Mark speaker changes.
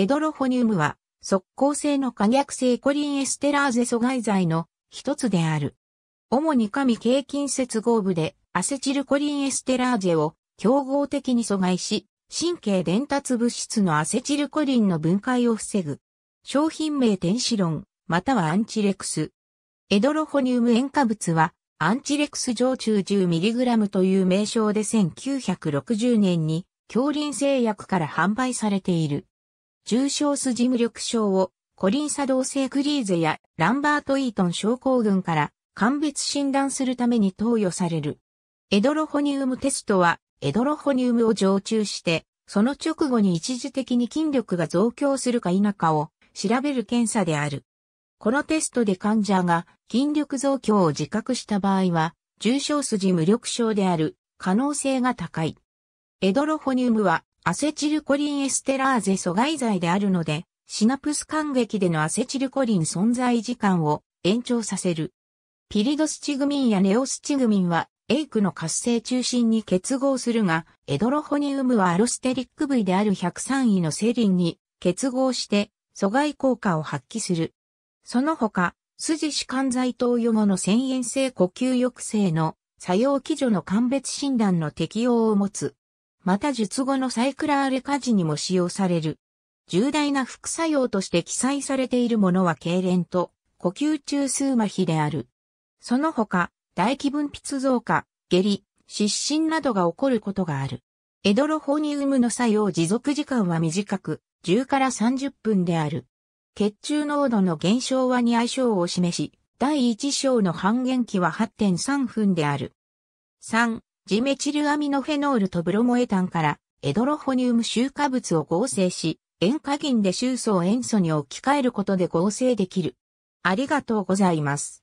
Speaker 1: エドロフォニウムは、即効性の可逆性コリンエステラーゼ阻害剤の一つである。主に神経筋接合部でアセチルコリンエステラーゼを競合的に阻害し、神経伝達物質のアセチルコリンの分解を防ぐ。商品名天子論、またはアンチレクス。エドロフォニウム塩化物は、アンチレクス常駐 10mg という名称で1960年に、強林製薬から販売されている。重症筋無力症をコリン作動性クリーゼやランバート・イートン症候群から鑑別診断するために投与される。エドロホニウムテストはエドロホニウムを常駐して、その直後に一時的に筋力が増強するか否かを調べる検査である。このテストで患者が筋力増強を自覚した場合は、重症筋無力症である可能性が高い。エドロホニウムはアセチルコリンエステラーゼ阻害剤であるので、シナプス間隙でのアセチルコリン存在時間を延長させる。ピリドスチグミンやネオスチグミンは、エイクの活性中心に結合するが、エドロホニウムはアロステリック部位である103位のセリンに結合して阻害効果を発揮する。その他、筋弛緩剤投与後の遷延性呼吸抑制の作用基準の鑑別診断の適用を持つ。また術後のサイクラーレカ事にも使用される。重大な副作用として記載されているものは痙攣と呼吸中枢麻痺である。その他、唾液分泌増加、下痢、失神などが起こることがある。エドロホニウムの作用持続時間は短く、10から30分である。血中濃度の減少は2相性を示し、第1章の半減期は8.3分である。3. ジメチルアミノフェノールとブロモエタンからエドロホニウム臭化物を合成し、塩化銀で臭素を塩素に置き換えることで合成できる。ありがとうございます。